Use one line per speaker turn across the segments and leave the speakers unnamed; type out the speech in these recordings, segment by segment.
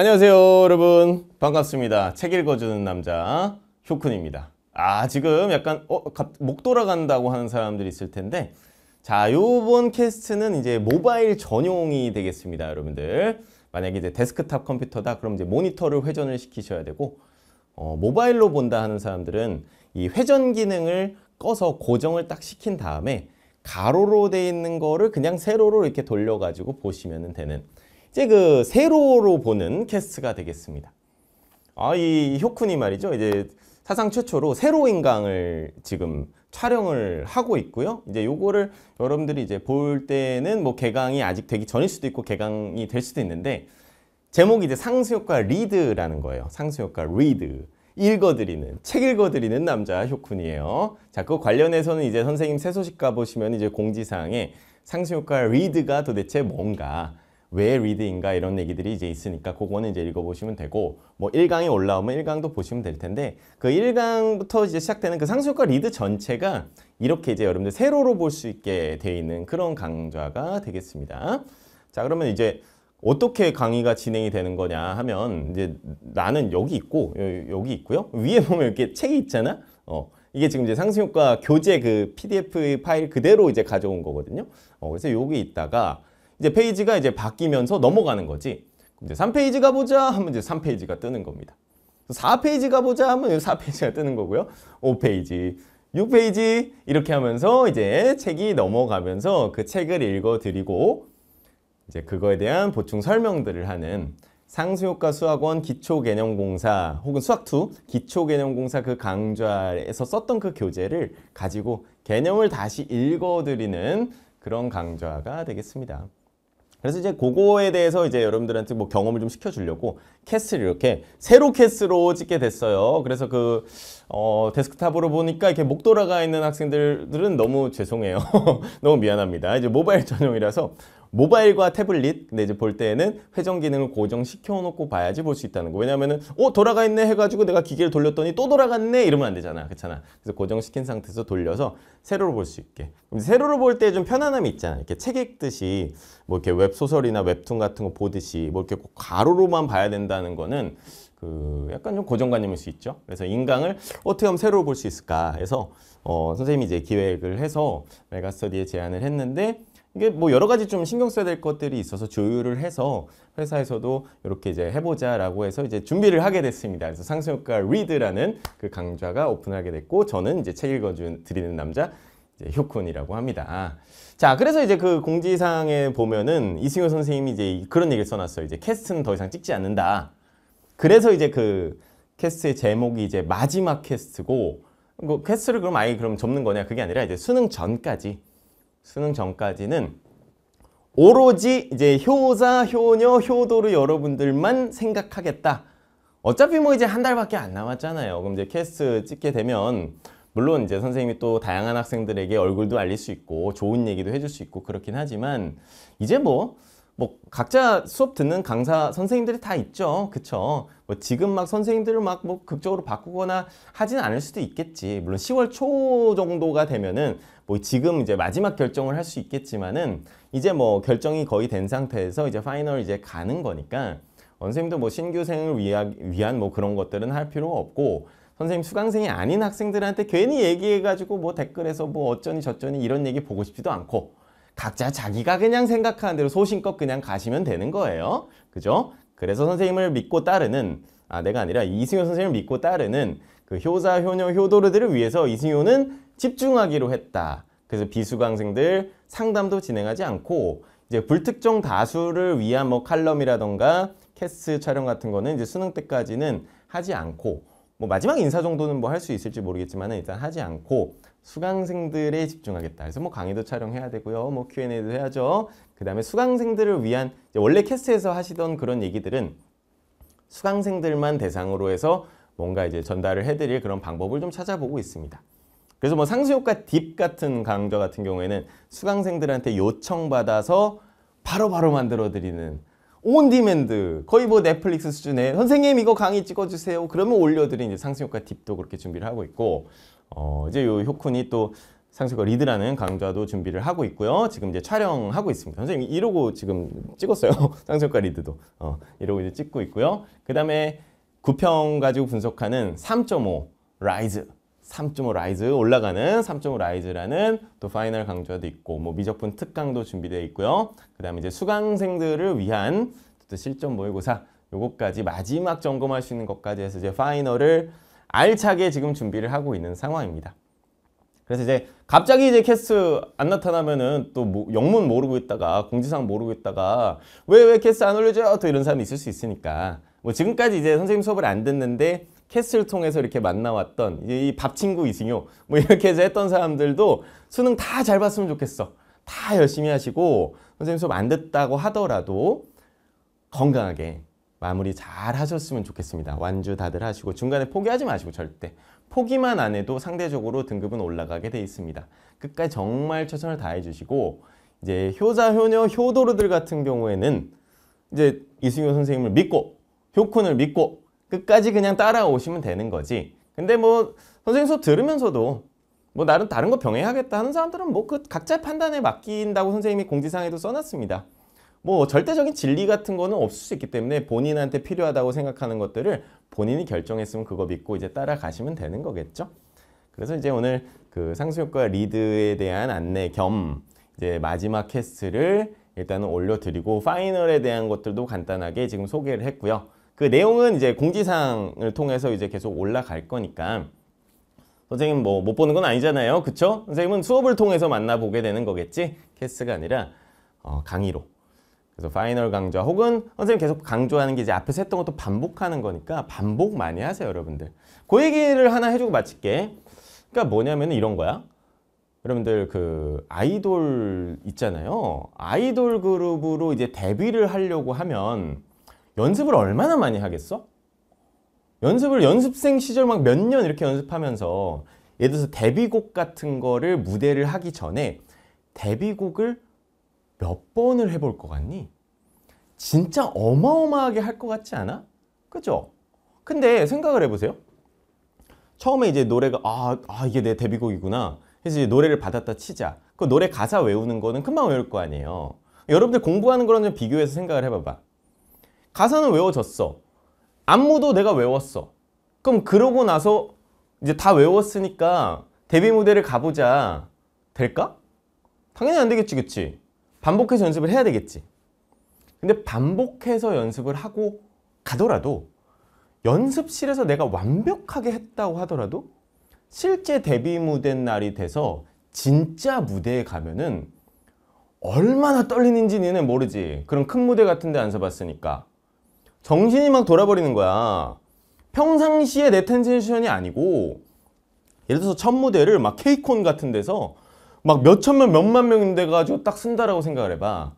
안녕하세요 여러분 반갑습니다 책 읽어주는 남자 효쿤입니다 아 지금 약간 어, 목 돌아간다고 하는 사람들이 있을 텐데 자 요번 캐스트는 이제 모바일 전용이 되겠습니다 여러분들 만약에 이제 데스크탑 컴퓨터다 그럼 이제 모니터를 회전을 시키셔야 되고 어, 모바일로 본다 하는 사람들은 이 회전 기능을 꺼서 고정을 딱 시킨 다음에 가로로 돼 있는 거를 그냥 세로로 이렇게 돌려가지고 보시면 되는 이제 그 세로로 보는 캐스트가 되겠습니다. 아, 이 효쿤이 말이죠. 이제 사상 최초로 세로 인강을 지금 촬영을 하고 있고요. 이제 요거를 여러분들이 이제 볼 때는 뭐 개강이 아직 되기 전일 수도 있고 개강이 될 수도 있는데 제목이 이제 상수효과 리드라는 거예요. 상수효과 리드. 읽어드리는, 책 읽어드리는 남자 효쿤이에요. 자, 그 관련해서는 이제 선생님 새 소식 가보시면 이제 공지사항에 상수효과 리드가 도대체 뭔가 왜 리드인가 이런 얘기들이 이제 있으니까 그거는 이제 읽어보시면 되고 뭐 1강이 올라오면 1강도 보시면 될 텐데 그 1강부터 이제 시작되는 그 상술과 리드 전체가 이렇게 이제 여러분들 세로로 볼 수 있게 돼 있는 그런 강좌가 되겠습니다. 자 그러면 이제 어떻게 강의가 진행이 되는 거냐 하면 이제 나는 여기 있고 여기 있고요 위에 보면 이렇게 책이 있잖아 어 이게 지금 이제 상승효과 교재 그 PDF 파일 그대로 이제 가져온 거거든요 어 그래서 여기 있다가 이제 페이지가 이제 바뀌면서 넘어가는 거지. 이제 3페이지 가보자 하면 이제 3페이지가 뜨는 겁니다. 4페이지 가보자 하면 4페이지가 뜨는 거고요. 5페이지, 6페이지 이렇게 하면서 이제 책이 넘어가면서 그 책을 읽어드리고 이제 그거에 대한 보충 설명들을 하는 상수효과 수학원 기초개념공사 혹은 수학2 기초개념공사 그 강좌에서 썼던 그 교재를 가지고 개념을 다시 읽어드리는 그런 강좌가 되겠습니다. 그래서 이제 그거에 대해서 이제 여러분들한테 뭐 경험을 좀 시켜주려고 캐스를 이렇게 세로 캐스로 찍게 됐어요. 그래서 그 어, 데스크탑으로 보니까 이렇게 목 돌아가 있는 학생들은 너무 죄송해요. 너무 미안합니다. 이제 모바일 전용이라서 모바일과 태블릿 근데 이제 볼 때에는 회전 기능을 고정시켜 놓고 봐야지 볼 수 있다는 거 왜냐면은 어 돌아가 있네 해가지고 내가 기계를 돌렸더니 또 돌아갔네 이러면 안 되잖아 그렇잖아 그래서 고정시킨 상태에서 돌려서 세로로 볼 수 있게 그럼 세로로 볼 때 좀 편안함이 있잖아 이렇게 책 읽듯이 뭐 이렇게 웹소설이나 웹툰 같은 거 보듯이 뭐 이렇게 꼭 가로로만 봐야 된다는 거는 그 약간 좀 고정관념일 수 있죠. 그래서 인강을 어떻게 하면 새로 볼 수 있을까 해서 어, 선생님이 이제 기획을 해서 메가스터디에 제안을 했는데 이게 뭐 여러 가지 좀 신경 써야 될 것들이 있어서 조율을 해서 회사에서도 이렇게 이제 해보자라고 해서 이제 준비를 하게 됐습니다. 그래서 상승효과 리드라는 그 강좌가 오픈하게 됐고 저는 이제 책읽어 드리는 남자 이제 효쿤이라고 합니다. 자, 그래서 이제 그 공지사항에 보면은 이승효 선생님이 이제 그런 얘기를 써놨어요. 이제 캐스트는 더 이상 찍지 않는다. 그래서 이제 그 캐스트의 제목이 이제 마지막 캐스트고 뭐캐스트를 그럼 아예 그럼 접는 거냐 그게 아니라 이제 수능 전까지 수능 전까지는 오로지 이제 효자, 효녀, 효도를 여러분들만 생각하겠다. 어차피 뭐 이제 한 달밖에 안 남았잖아요. 그럼 이제 캐스트 찍게 되면 물론 이제 선생님이 또 다양한 학생들에게 얼굴도 알릴 수 있고 좋은 얘기도 해줄 수 있고 그렇긴 하지만 이제 뭐뭐 각자 수업 듣는 강사 선생님들이 다 있죠 그쵸 뭐 지금 막 선생님들을 막뭐 극적으로 바꾸거나 하진 않을 수도 있겠지 물론 10월 초 정도가 되면은 뭐 지금 이제 마지막 결정을 할 수 있겠지만은 이제 뭐 결정이 거의 된 상태에서 이제 파이널 이제 가는 거니까 선생님도 뭐 신규생을 위하, 위한 뭐 그런 것들은 할 필요가 없고 선생님 수강생이 아닌 학생들한테 괜히 얘기해가지고 뭐 댓글에서 뭐 어쩌니 저쩌니 이런 얘기 보고 싶지도 않고 각자 자기가 그냥 생각하는 대로 소신껏 그냥 가시면 되는 거예요. 그죠? 그래서 선생님을 믿고 따르는 아 내가 아니라 이승효 선생님을 믿고 따르는 그 효자, 효녀, 효도르들을 위해서 이승효는 집중하기로 했다. 그래서 비수강생들 상담도 진행하지 않고 이제 불특정 다수를 위한 뭐 칼럼이라던가 캐스 촬영 같은 거는 이제 수능 때까지는 하지 않고 뭐 마지막 인사 정도는 뭐 할 수 있을지 모르겠지만 일단 하지 않고 수강생들에 집중하겠다. 그래서 뭐 강의도 촬영해야 되고요. 뭐 Q&A도 해야죠. 그 다음에 수강생들을 위한 원래 캐스트에서 하시던 그런 얘기들은 수강생들만 대상으로 해서 뭔가 이제 전달을 해드릴 그런 방법을 좀 찾아보고 있습니다. 그래서 뭐 상수효과 딥 같은 강좌 같은 경우에는 수강생들한테 요청받아서 바로바로 바로 만들어드리는 온디맨드 거의 뭐 넷플릭스 수준의 선생님 이거 강의 찍어주세요 그러면 올려드린 이 상승효과 딥도 그렇게 준비를 하고 있고 어, 이제 요 효쿤이 또 상수가 리드라는 강좌도 준비를 하고 있고요. 지금 이제 촬영하고 있습니다. 선생님 이러고 지금 찍었어요. 상수과 리드도. 어, 이러고 이제 찍고 있고요. 그 다음에 9평 가지고 분석하는 3.5 라이즈 3.5 라이즈 올라가는 3.5 라이즈라는 또 파이널 강좌도 있고 뭐 미적분 특강도 준비되어 있고요. 그 다음에 이제 수강생들을 위한 또 실전 모의고사 요거까지 마지막 점검할 수 있는 것까지 해서 이제 파이널을 알차게 지금 준비를 하고 있는 상황입니다. 그래서 이제 갑자기 이제 캐스트 안 나타나면은 또 뭐 영문 모르고 있다가 공지사항 모르고 있다가 왜 왜 캐스트 안올려줘또 이런 사람이 있을 수 있으니까 뭐 지금까지 이제 선생님 수업을 안 듣는데 캐스트를 통해서 이렇게 만나왔던 이 밥친구 이승효 뭐 이렇게 해서 했던 사람들도 수능 다 잘 봤으면 좋겠어 다 열심히 하시고 선생님 수업 안 듣다고 하더라도 건강하게 마무리 잘 하셨으면 좋겠습니다. 완주 다들 하시고 중간에 포기하지 마시고 절대. 포기만 안 해도 상대적으로 등급은 올라가게 돼 있습니다. 끝까지 정말 최선을 다해 주시고 이제 효자, 효녀, 효도르들 같은 경우에는 이제 이승효 선생님을 믿고 효쿤을 믿고 끝까지 그냥 따라오시면 되는 거지. 근데 뭐 선생님 수업 들으면서도 뭐 나름 다른 거 병행하겠다 하는 사람들은 뭐 그 각자의 판단에 맡긴다고 선생님이 공지사항에도 써놨습니다. 뭐 절대적인 진리 같은 거는 없을 수 있기 때문에 본인한테 필요하다고 생각하는 것들을 본인이 결정했으면 그거 믿고 이제 따라가시면 되는 거겠죠. 그래서 이제 오늘 그 상수효과 리드에 대한 안내 겸 이제 마지막 캐스트를 일단은 올려드리고 파이널에 대한 것들도 간단하게 지금 소개를 했고요. 그 내용은 이제 공지사항을 통해서 이제 계속 올라갈 거니까 선생님 뭐 못 보는 건 아니잖아요. 그쵸? 선생님은 수업을 통해서 만나보게 되는 거겠지? 캐스트가 아니라 어, 강의로 그래서 파이널 강좌 혹은 선생님 계속 강조하는 게 이제 앞에서 했던 것도 반복하는 거니까 반복 많이 하세요 여러분들 그 얘기를 하나 해주고 마칠게 그러니까 뭐냐면 이런 거야 여러분들 그 아이돌 있잖아요 아이돌 그룹으로 이제 데뷔를 하려고 하면 연습을 얼마나 많이 하겠어? 연습을 연습생 시절 막 몇 년 이렇게 연습하면서 예를 들어서 데뷔곡 같은 거를 무대를 하기 전에 데뷔곡을 몇 번을 해볼 것 같니? 진짜 어마어마하게 할 것 같지 않아? 그죠? 근데 생각을 해보세요. 처음에 이제 노래가 아, 아 이게 내 데뷔곡이구나 해서 이제 노래를 받았다 치자. 그 노래 가사 외우는 거는 금방 외울 거 아니에요. 여러분들 공부하는 거랑 좀 비교해서 생각을 해봐봐. 가사는 외워졌어. 안무도 내가 외웠어. 그럼 그러고 나서 이제 다 외웠으니까 데뷔 무대를 가보자. 될까? 당연히 안 되겠지, 그치? 반복해서 연습을 해야 되겠지. 근데 반복해서 연습을 하고 가더라도 연습실에서 내가 완벽하게 했다고 하더라도 실제 데뷔 무대 날이 돼서 진짜 무대에 가면은 얼마나 떨리는지 니는 모르지. 그런 큰 무대 같은 데안 서봤으니까. 정신이 막 돌아버리는 거야. 평상시에 내 텐션이 아니고 예를 들어서 첫 무대를 막 케이콘 같은 데서 막 몇천 명, 몇만 명인데 가지고 딱 쓴다라고 생각을 해봐.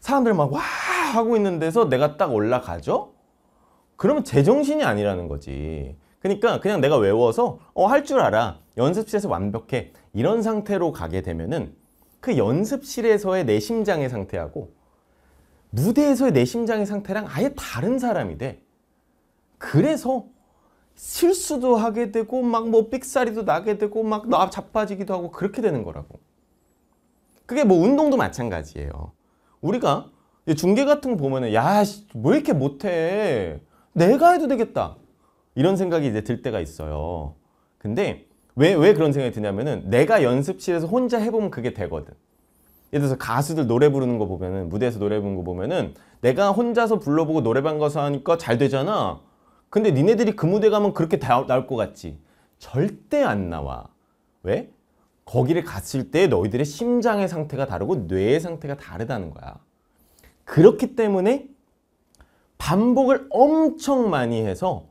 사람들 막 와 하고 있는 데서 내가 딱 올라가죠? 그러면 제정신이 아니라는 거지. 그러니까 그냥 내가 외워서 어 할 줄 알아. 연습실에서 완벽해. 이런 상태로 가게 되면은 그 연습실에서의 내 심장의 상태하고 무대에서의 내 심장의 상태랑 아예 다른 사람이 돼. 그래서 실수도 하게 되고 막 뭐 삑사리도 나게 되고 막나 자빠지기도 하고 그렇게 되는 거라고. 그게 뭐 운동도 마찬가지예요. 우리가 중계 같은 거 보면은 야, 뭐 이렇게 못해. 내가 해도 되겠다. 이런 생각이 이제 들 때가 있어요. 근데 왜, 왜 그런 생각이 드냐면은 내가 연습실에서 혼자 해보면 그게 되거든. 예를 들어서 가수들 노래 부르는 거 보면은 무대에서 노래 부르는 거 보면은 내가 혼자서 불러보고 노래방 가서 하니까 잘 되잖아. 근데 니네들이 그 무대 가면 그렇게 다 나올 것 같지? 절대 안 나와. 왜? 거기를 갔을 때 너희들의 심장의 상태가 다르고 뇌의 상태가 다르다는 거야. 그렇기 때문에 반복을 엄청 많이 해서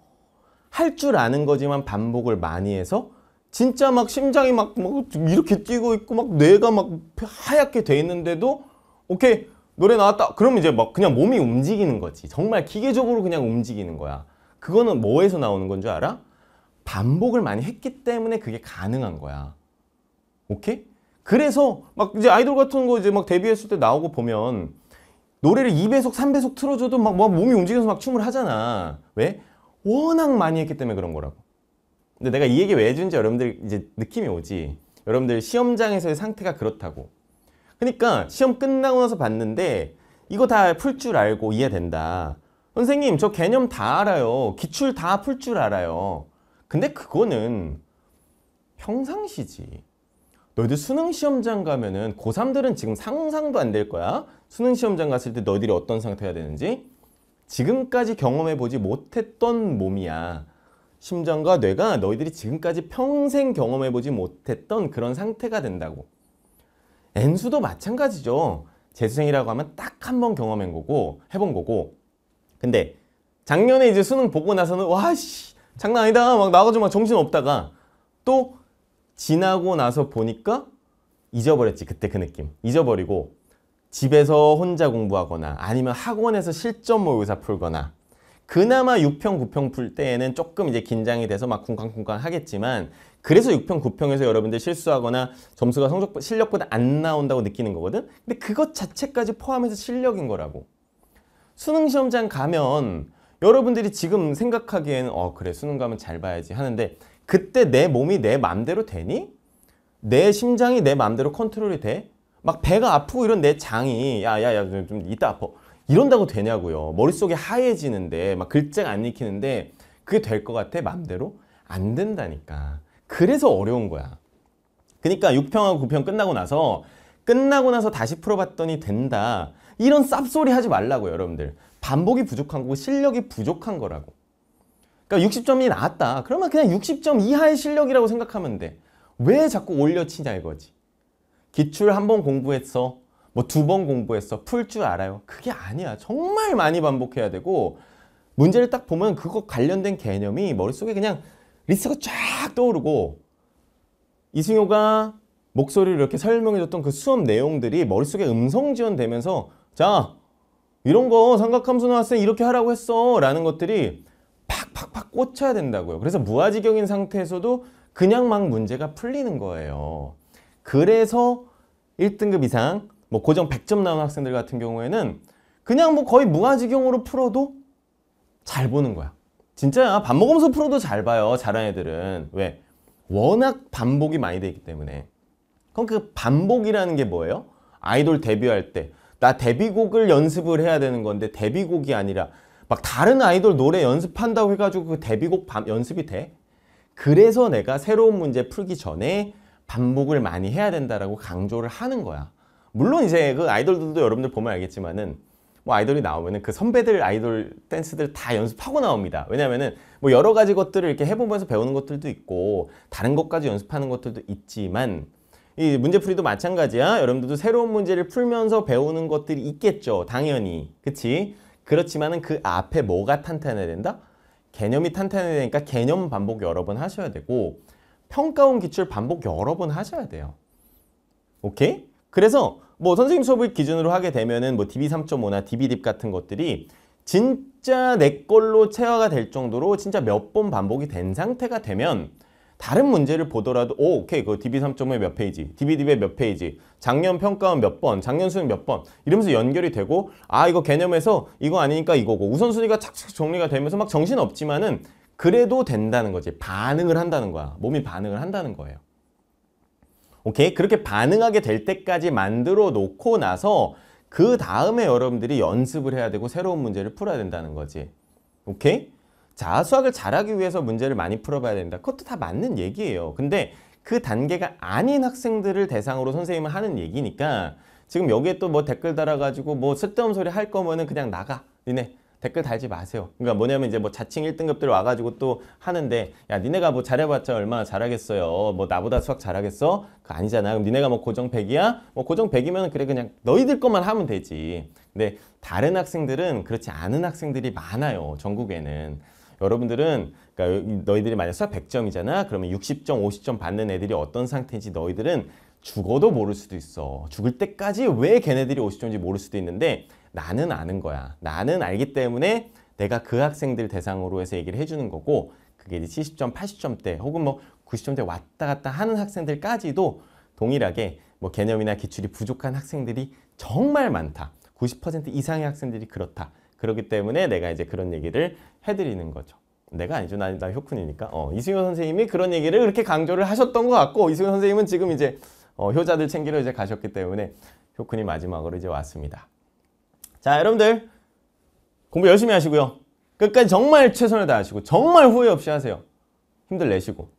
할 줄 아는 거지만 반복을 많이 해서 진짜 막 심장이 막, 막 뭐 이렇게 뛰고 있고 막 뇌가 막 하얗게 돼 있는데도 오케이 노래 나왔다 그럼 이제 막 그냥 몸이 움직이는 거지 정말 기계적으로 그냥 움직이는 거야 그거는 뭐에서 나오는 건 줄 알아? 반복을 많이 했기 때문에 그게 가능한 거야. 오케이? 그래서 막 이제 아이돌 같은 거 이제 막 데뷔했을 때 나오고 보면 노래를 2배속, 3배속 틀어줘도 막, 몸이 움직여서 막 춤을 하잖아. 왜? 워낙 많이 했기 때문에 그런 거라고. 근데 내가 이 얘기 왜 해준지 여러분들 이제 느낌이 오지. 여러분들 시험장에서의 상태가 그렇다고. 그러니까 시험 끝나고 나서 봤는데 이거 다 풀 줄 알고 이해된다. 선생님 저 개념 다 알아요. 기출 다 풀 줄 알아요. 근데 그거는 평상시지. 너희들 수능 시험장 가면은 고3들은 지금 상상도 안 될 거야. 수능 시험장 갔을 때 너희들이 어떤 상태가 되는지. 지금까지 경험해보지 못했던 몸이야. 심장과 뇌가 너희들이 지금까지 평생 경험해보지 못했던 그런 상태가 된다고. N수도 마찬가지죠. 재수생이라고 하면 딱 한 번 경험한 거고 해본 거고 근데 작년에 이제 수능 보고 나서는 와 씨 장난 아니다 막 나가지고 막 정신 없다가 또 지나고 나서 보니까 잊어버렸지 그때 그 느낌 잊어버리고 집에서 혼자 공부하거나 아니면 학원에서 실전 모의사 풀거나 그나마 6평, 9평 풀 때에는 조금 이제 긴장이 돼서 막 쿵쾅쿵쾅 하겠지만 그래서 6평, 9평에서 여러분들 실수하거나 점수가 성적 실력보다 안 나온다고 느끼는 거거든? 근데 그것 자체까지 포함해서 실력인 거라고. 수능 시험장 가면 여러분들이 지금 생각하기에는 어 그래 수능 가면 잘 봐야지 하는데 그때 내 몸이 내 맘대로 되니? 내 심장이 내 맘대로 컨트롤이 돼? 막 배가 아프고 이런 내 장이 야야야 좀 이따 아파 이런다고 되냐고요 머릿속이 하얘지는데 막 글자가 안 읽히는데 그게 될 것 같아 맘대로? 안 된다니까 그래서 어려운 거야 그러니까 6평하고 9평 끝나고 나서 끝나고 나서 다시 풀어봤더니 된다 이런 쌉소리 하지 말라고요 여러분들 반복이 부족한 거고 실력이 부족한 거라고 그러니까 60점이 나왔다 그러면 그냥 60점 이하의 실력이라고 생각하면 돼 왜 자꾸 올려치냐 이거지 기출 한 번 공부했어 뭐 두 번 공부했어 풀 줄 알아요 그게 아니야 정말 많이 반복해야 되고 문제를 딱 보면 그거 관련된 개념이 머릿속에 그냥 리스트가 쫙 떠오르고 이승효가 목소리를 이렇게 설명해줬던 그 수업 내용들이 머릿속에 음성 지원되면서 자 이런 거삼각함수나왔 학생 이렇게 하라고 했어 라는 것들이 팍팍팍 꽂혀야 된다고요. 그래서 무아지경인 상태에서도 그냥 막 문제가 풀리는 거예요. 그래서 1등급 이상 뭐 고정 100점 나온 학생들 같은 경우에는 그냥 뭐 거의 무아지경으로 풀어도 잘 보는 거야. 진짜 밥 먹으면서 풀어도 잘 봐요. 잘한 애들은. 왜? 워낙 반복이 많이 되기 때문에. 그럼 그 반복이라는 게 뭐예요? 아이돌 데뷔할 때나 데뷔곡을 연습을 해야 되는 건데 데뷔곡이 아니라 막 다른 아이돌 노래 연습한다고 해가지고 그 데뷔곡 밤 연습이 돼? 그래서 내가 새로운 문제 풀기 전에 반복을 많이 해야 된다라고 강조를 하는 거야. 물론 이제 그 아이돌들도 여러분들 보면 알겠지만은 뭐 아이돌이 나오면은 그 선배들 아이돌 댄스들 다 연습하고 나옵니다. 왜냐면은 뭐 여러 가지 것들을 이렇게 해보면서 배우는 것들도 있고 다른 것까지 연습하는 것들도 있지만 이 문제풀이도 마찬가지야. 여러분들도 새로운 문제를 풀면서 배우는 것들이 있겠죠. 당연히. 그치? 그렇지만은 그 앞에 뭐가 탄탄해야 된다? 개념이 탄탄해야 되니까 개념 반복 여러 번 하셔야 되고 평가원 기출 반복 여러 번 하셔야 돼요. 오케이? 그래서 뭐 선생님 수업을 기준으로 하게 되면은 뭐 DB 3.5나 DB 딥 같은 것들이 진짜 내 걸로 체화가 될 정도로 진짜 몇 번 반복이 된 상태가 되면 다른 문제를 보더라도 오, 오케이 그 DB 3.5의 몇 페이지, DB DB의 몇 페이지, 작년 평가원 몇 번, 작년 수능 몇번 이러면서 연결이 되고 아 이거 개념에서 이거 아니니까 이거고 우선순위가 착착 정리가 되면서 막 정신없지만은 그래도 된다는 거지 반응을 한다는 거야 몸이 반응을 한다는 거예요 오케이 그렇게 반응하게 될 때까지 만들어 놓고 나서 그 다음에 여러분들이 연습을 해야 되고 새로운 문제를 풀어야 된다는 거지 오케이 자, 수학을 잘하기 위해서 문제를 많이 풀어봐야 된다. 그것도 다 맞는 얘기예요. 근데 그 단계가 아닌 학생들을 대상으로 선생님은 하는 얘기니까 지금 여기에 또 뭐 댓글 달아가지고 뭐 쓸데없는 소리 할 거면은 그냥 나가. 니네 댓글 달지 마세요. 그러니까 뭐냐면 이제 뭐 자칭 1등급들 와가지고 또 하는데 야 니네가 뭐 잘해봤자 얼마나 잘하겠어요. 뭐 나보다 수학 잘하겠어? 그 아니잖아. 그럼 니네가 뭐 고정 100이야? 뭐 고정 100이면 그래 그냥 너희들 것만 하면 되지. 근데 다른 학생들은 그렇지 않은 학생들이 많아요. 전국에는. 여러분들은 그러니까 너희들이 만약 수 100점이잖아. 그러면 60점, 50점 받는 애들이 어떤 상태인지 너희들은 죽어도 모를 수도 있어. 죽을 때까지 왜 걔네들이 50점인지 모를 수도 있는데 나는 아는 거야. 나는 알기 때문에 내가 그 학생들 대상으로 해서 얘기를 해주는 거고 그게 이제 70점, 80점대 혹은 뭐 90점대 왔다 갔다 하는 학생들까지도 동일하게 뭐 개념이나 기출이 부족한 학생들이 정말 많다. 90% 이상의 학생들이 그렇다. 그렇기 때문에 내가 이제 그런 얘기를 해드리는 거죠. 내가 아니죠. 나, 나 효쿤이니까. 어, 이승효 선생님이 그런 얘기를 그렇게 강조를 하셨던 것 같고 이승효 선생님은 지금 이제 어, 효자들 챙기러 이제 가셨기 때문에 효쿤이 마지막으로 이제 왔습니다. 자, 여러분들 공부 열심히 하시고요. 끝까지 정말 최선을 다하시고 정말 후회 없이 하세요. 힘들 내시고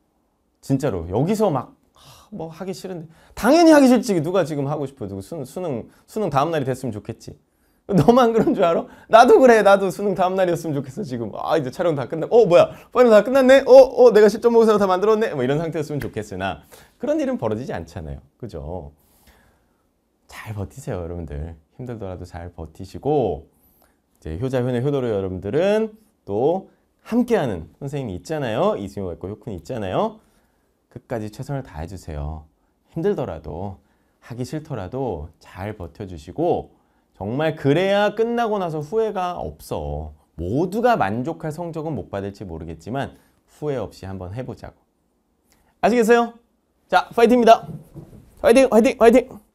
진짜로 여기서 막뭐 아, 하기 싫은데 당연히 하기 싫지 누가 지금 하고 싶어 누구 수능 수능 다음 날이 됐으면 좋겠지 너만 그런 줄 알아? 나도 그래. 나도 수능 다음 날이었으면 좋겠어. 지금 아 이제 촬영 다 끝나. 어 뭐야? 파이널 다 끝났네. 어어 어, 내가 10점 보고서 다 만들었네. 뭐 이런 상태였으면 좋겠으나 그런 일은 벌어지지 않잖아요. 그죠? 잘 버티세요, 여러분들. 힘들더라도 잘 버티시고 이제 효자 효녀 효도로 여러분들은 또 함께하는 선생님이 있잖아요. 이승효가 있고 효쿤이 있잖아요. 끝까지 최선을 다해주세요. 힘들더라도 하기 싫더라도 잘 버텨주시고 정말 그래야 끝나고 나서 후회가 없어. 모두가 만족할 성적은 못 받을지 모르겠지만 후회 없이 한번 해보자고. 아시겠어요? 자, 파이팅입니다. 파이팅, 파이팅, 파이팅!